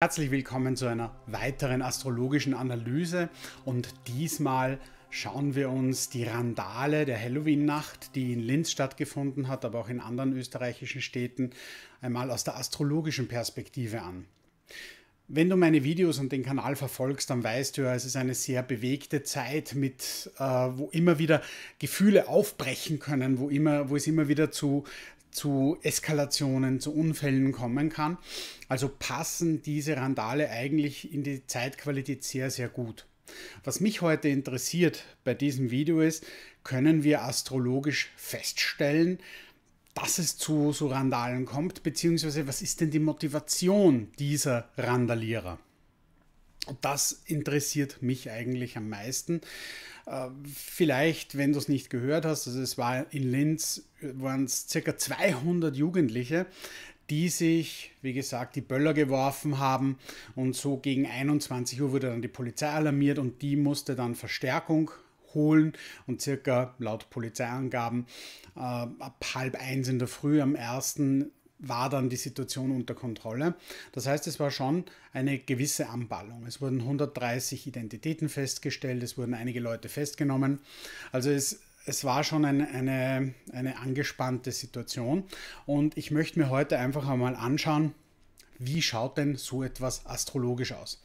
Herzlich willkommen zu einer weiteren astrologischen Analyse und diesmal schauen wir uns die Randale der Halloween-Nacht, die in Linz stattgefunden hat, aber auch in anderen österreichischen Städten, einmal aus der astrologischen Perspektive an. Wenn du meine Videos und den Kanal verfolgst, dann weißt du ja, es ist eine sehr bewegte Zeit mit, äh, wo immer wieder Gefühle aufbrechen können, wo immer, wo es immer wieder zu zu Eskalationen, zu Unfällen kommen kann. Also passen diese Randale eigentlich in die Zeitqualität sehr, sehr gut. Was mich heute interessiert bei diesem Video ist, können wir astrologisch feststellen, dass es zu so Randalen kommt, beziehungsweise was ist denn die Motivation dieser Randalierer? Das interessiert mich eigentlich am meisten. Äh, vielleicht, wenn du es nicht gehört hast, also es war in Linz, waren es ca. 200 Jugendliche, die sich, wie gesagt, die Böller geworfen haben und so gegen 21 Uhr wurde dann die Polizei alarmiert und die musste dann Verstärkung holen und circa laut Polizeiangaben äh, ab halb eins in der Früh am 1 war dann die Situation unter Kontrolle. Das heißt, es war schon eine gewisse Anballung. Es wurden 130 Identitäten festgestellt, es wurden einige Leute festgenommen. Also es, es war schon ein, eine, eine angespannte Situation. Und ich möchte mir heute einfach einmal anschauen, wie schaut denn so etwas astrologisch aus?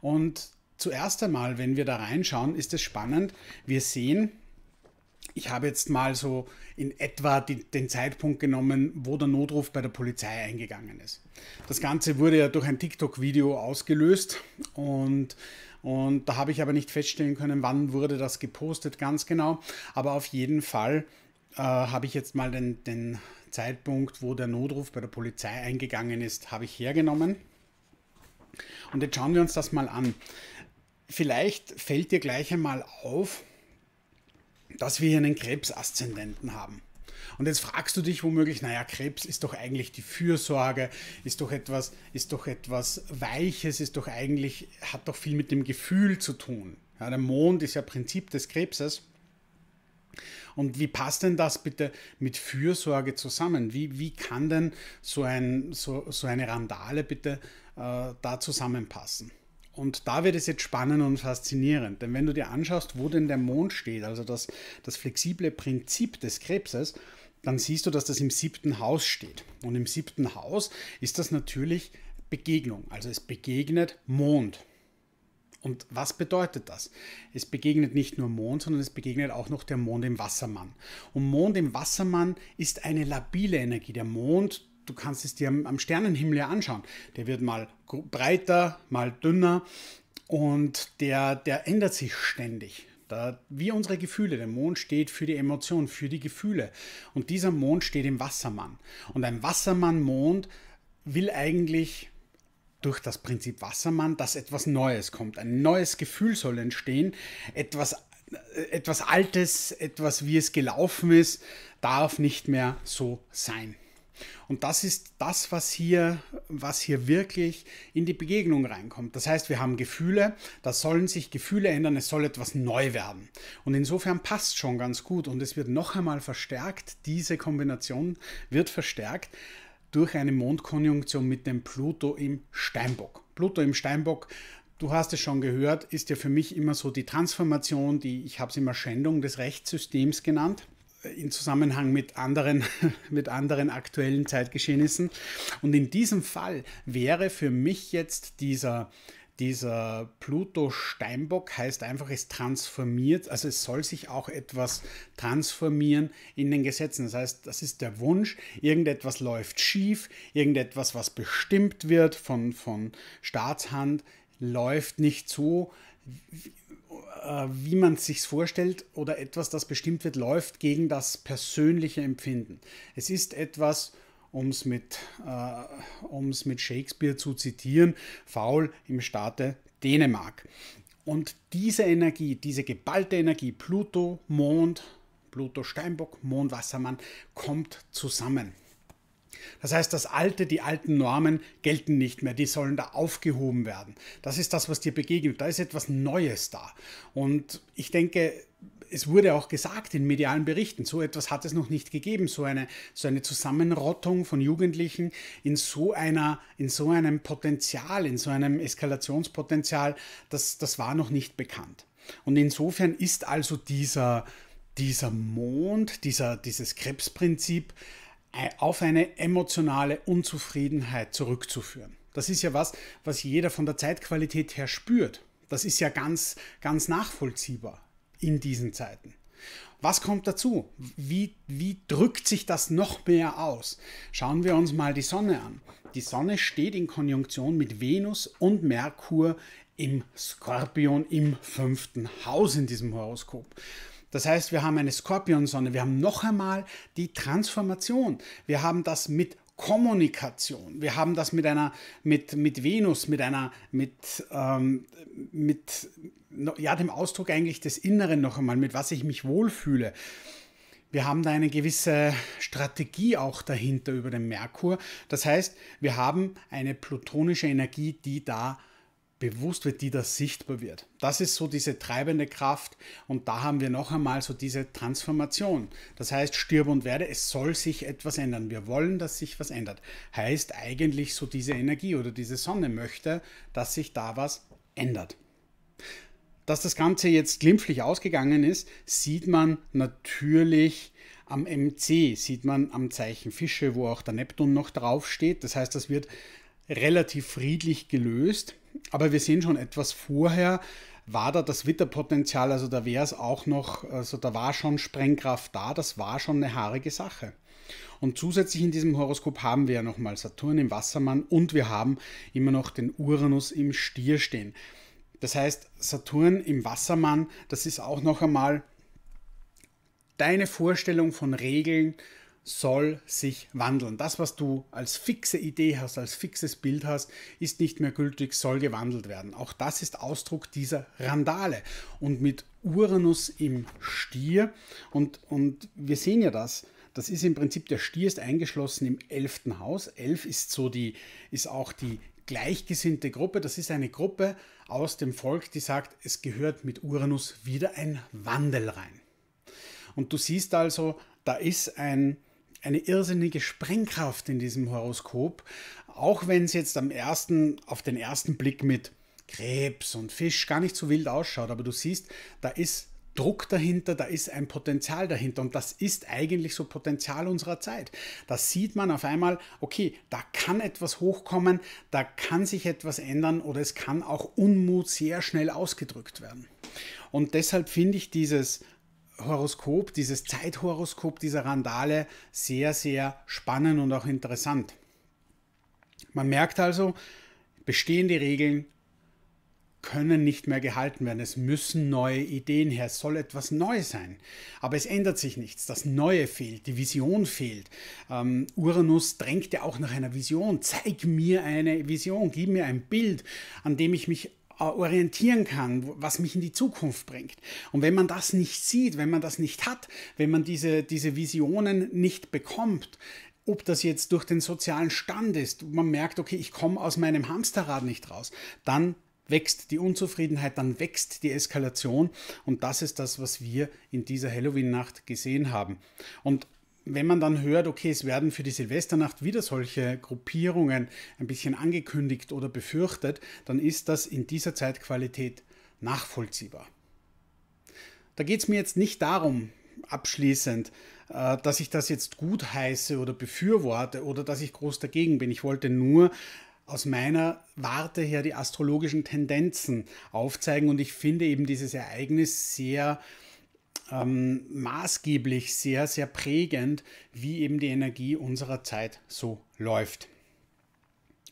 Und zuerst einmal, wenn wir da reinschauen, ist es spannend. Wir sehen, ich habe jetzt mal so in etwa die, den Zeitpunkt genommen, wo der Notruf bei der Polizei eingegangen ist. Das Ganze wurde ja durch ein TikTok-Video ausgelöst und, und da habe ich aber nicht feststellen können, wann wurde das gepostet ganz genau. Aber auf jeden Fall äh, habe ich jetzt mal den, den Zeitpunkt, wo der Notruf bei der Polizei eingegangen ist, habe ich hergenommen. Und jetzt schauen wir uns das mal an. Vielleicht fällt dir gleich einmal auf, dass wir hier einen Krebs-Aszendenten haben. Und jetzt fragst du dich womöglich, naja, Krebs ist doch eigentlich die Fürsorge, ist doch etwas, ist doch etwas Weiches, ist doch eigentlich, hat doch viel mit dem Gefühl zu tun. Ja, der Mond ist ja Prinzip des Krebses. Und wie passt denn das bitte mit Fürsorge zusammen? Wie, wie kann denn so, ein, so, so eine Randale bitte äh, da zusammenpassen? Und da wird es jetzt spannend und faszinierend, denn wenn du dir anschaust, wo denn der Mond steht, also das, das flexible Prinzip des Krebses, dann siehst du, dass das im siebten Haus steht. Und im siebten Haus ist das natürlich Begegnung, also es begegnet Mond. Und was bedeutet das? Es begegnet nicht nur Mond, sondern es begegnet auch noch der Mond im Wassermann. Und Mond im Wassermann ist eine labile Energie. Der Mond du kannst es dir am, Sternenhimmel ja anschauen. Der wird mal breiter, mal dünner und der, der ändert sich ständig. Da, wie unsere Gefühle. Der Mond steht für die Emotionen, für die Gefühle. Und dieser Mond steht im Wassermann. Und ein Wassermann-Mond will eigentlich durch das Prinzip Wassermann, dass etwas Neues kommt. Ein neues Gefühl soll entstehen. Etwas, äh, etwas Altes, etwas wie es gelaufen ist, darf nicht mehr so sein. Und das ist das, was hier, was hier wirklich in die Begegnung reinkommt. Das heißt, wir haben Gefühle, da sollen sich Gefühle ändern, es soll etwas neu werden. Und insofern passt schon ganz gut und es wird noch einmal verstärkt, diese Kombination wird verstärkt durch eine Mondkonjunktion mit dem Pluto im Steinbock. Pluto im Steinbock, du hast es schon gehört, ist ja für mich immer so die Transformation, die ich habe es immer Schändung des Rechtssystems genannt in Zusammenhang mit anderen, mit anderen aktuellen Zeitgeschehnissen. Und in diesem Fall wäre für mich jetzt dieser, dieser Pluto-Steinbock heißt einfach, es transformiert, also es soll sich auch etwas transformieren in den Gesetzen. Das heißt, das ist der Wunsch, irgendetwas läuft schief, irgendetwas, was bestimmt wird von, von Staatshand, läuft nicht so, äh, wie man es sich vorstellt oder etwas, das bestimmt wird, läuft gegen das persönliche Empfinden. Es ist etwas, um es mit, äh, mit Shakespeare zu zitieren, faul im Staate Dänemark. Und diese Energie, diese geballte Energie, Pluto, Mond, Pluto Steinbock, Mond, Wassermann, kommt zusammen. Das heißt, das Alte, die alten Normen gelten nicht mehr, die sollen da aufgehoben werden. Das ist das, was dir begegnet. Da ist etwas Neues da. Und ich denke, es wurde auch gesagt in medialen Berichten, so etwas hat es noch nicht gegeben, so eine, so eine Zusammenrottung von Jugendlichen in so, einer, in so einem Potenzial, in so einem Eskalationspotenzial, das, das war noch nicht bekannt. Und insofern ist also dieser, dieser Mond, dieser, dieses Krebsprinzip äh, auf eine emotionale Unzufriedenheit zurückzuführen. Das ist ja was, was jeder von der Zeitqualität her spürt. Das ist ja ganz, ganz nachvollziehbar in diesen Zeiten. Was kommt dazu? Wie, wie drückt sich das noch mehr aus? Schauen wir uns mal die Sonne an. Die Sonne steht in Konjunktion mit Venus und Merkur im Skorpion im fünften Haus in diesem Horoskop. Das heißt, wir haben eine Skorpionsonne, wir haben noch einmal die Transformation. Wir haben das mit Kommunikation. Wir haben das mit einer, mit, mit Venus, mit einer, mit, ähm, mit, ja, dem Ausdruck eigentlich des Inneren noch einmal, mit was ich mich wohlfühle. Wir haben da eine gewisse Strategie auch dahinter über den Merkur. Das heißt, wir haben eine plutonische Energie, die da bewusst wird, die da sichtbar wird. Das ist so diese treibende Kraft und da haben wir noch einmal so diese Transformation. Das heißt, stirb und werde, es soll sich etwas ändern. Wir wollen, dass sich was ändert. Heißt eigentlich so diese Energie oder diese Sonne möchte, dass sich da was ändert. Dass das Ganze jetzt glimpflich ausgegangen ist, sieht man natürlich am MC, sieht man am Zeichen Fische, wo auch der Neptun noch draufsteht. Das heißt, das wird relativ friedlich gelöst aber wir sehen schon etwas vorher, war da das Witterpotenzial, also da wäre es auch noch, also da war schon Sprengkraft da, das war schon eine haarige Sache. Und zusätzlich in diesem Horoskop haben wir ja nochmal Saturn im Wassermann und wir haben immer noch den Uranus im Stier stehen. Das heißt, Saturn im Wassermann, das ist auch noch einmal deine Vorstellung von Regeln, soll sich wandeln. Das, was du als fixe Idee hast, als fixes Bild hast, ist nicht mehr gültig, soll gewandelt werden. Auch das ist Ausdruck dieser Randale. Und mit Uranus im Stier, und, und wir sehen ja das, das ist im Prinzip, der Stier ist eingeschlossen im elften Haus. Elf ist so die, ist auch die gleichgesinnte Gruppe. Das ist eine Gruppe aus dem Volk, die sagt, es gehört mit Uranus wieder ein Wandel rein. Und du siehst also, da ist ein, eine irrsinnige Sprengkraft in diesem Horoskop, auch wenn es jetzt am ersten, auf den ersten Blick mit Krebs und Fisch gar nicht so wild ausschaut, aber du siehst, da ist Druck dahinter, da ist ein Potenzial dahinter und das ist eigentlich so Potenzial unserer Zeit. Da sieht man auf einmal, okay, da kann etwas hochkommen, da kann sich etwas ändern oder es kann auch Unmut sehr schnell ausgedrückt werden. Und deshalb finde ich dieses Horoskop, dieses Zeithoroskop dieser Randale sehr, sehr spannend und auch interessant. Man merkt also, bestehende Regeln können nicht mehr gehalten werden. Es müssen neue Ideen her. Es soll etwas neu sein. Aber es ändert sich nichts. Das Neue fehlt, die Vision fehlt. Ähm, Uranus ja auch nach einer Vision. Zeig mir eine Vision, gib mir ein Bild, an dem ich mich äh, orientieren kann, was mich in die Zukunft bringt. Und wenn man das nicht sieht, wenn man das nicht hat, wenn man diese, diese Visionen nicht bekommt, ob das jetzt durch den sozialen Stand ist, man merkt, okay, ich komme aus meinem Hamsterrad nicht raus, dann wächst die Unzufriedenheit, dann wächst die Eskalation und das ist das, was wir in dieser Halloween-Nacht gesehen haben. Und wenn man dann hört, okay, es werden für die Silvesternacht wieder solche Gruppierungen ein bisschen angekündigt oder befürchtet, dann ist das in dieser Zeitqualität nachvollziehbar. Da geht es mir jetzt nicht darum, abschließend, äh, dass ich das jetzt gut heiße oder befürworte oder dass ich groß dagegen bin. Ich wollte nur aus meiner Warte her die astrologischen Tendenzen aufzeigen und ich finde eben dieses Ereignis sehr äh, ähm, maßgeblich sehr, sehr prägend, wie eben die Energie unserer Zeit so läuft.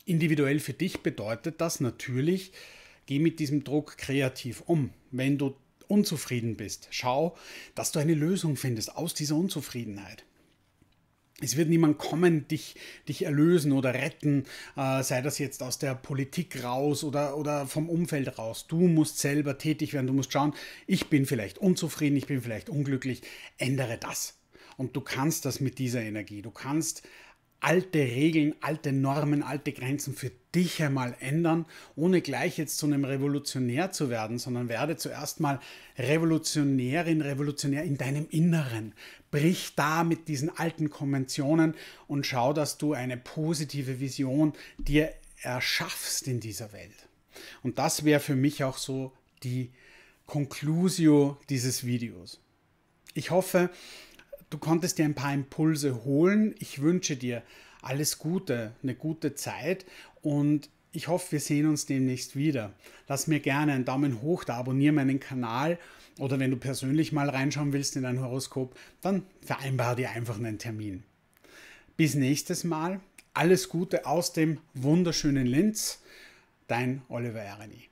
Individuell für dich bedeutet das natürlich, geh mit diesem Druck kreativ um. Wenn du unzufrieden bist, schau, dass du eine Lösung findest aus dieser Unzufriedenheit. Es wird niemand kommen, dich, dich erlösen oder retten, äh, sei das jetzt aus der Politik raus oder, oder vom Umfeld raus. Du musst selber tätig werden, du musst schauen, ich bin vielleicht unzufrieden, ich bin vielleicht unglücklich, ändere das. Und du kannst das mit dieser Energie. Du kannst alte Regeln, alte Normen, alte Grenzen für dich einmal ändern, ohne gleich jetzt zu einem Revolutionär zu werden, sondern werde zuerst mal Revolutionärin, Revolutionär in deinem Inneren. Brich da mit diesen alten Konventionen und schau, dass du eine positive Vision dir erschaffst in dieser Welt. Und das wäre für mich auch so die Conclusio dieses Videos. Ich hoffe, du konntest dir ein paar Impulse holen. Ich wünsche dir alles Gute, eine gute Zeit und ich hoffe, wir sehen uns demnächst wieder. Lass mir gerne einen Daumen hoch da, abonniere meinen Kanal oder wenn du persönlich mal reinschauen willst in dein Horoskop, dann vereinbare dir einfach einen Termin. Bis nächstes Mal, alles Gute aus dem wunderschönen Linz, dein Oliver Ereni.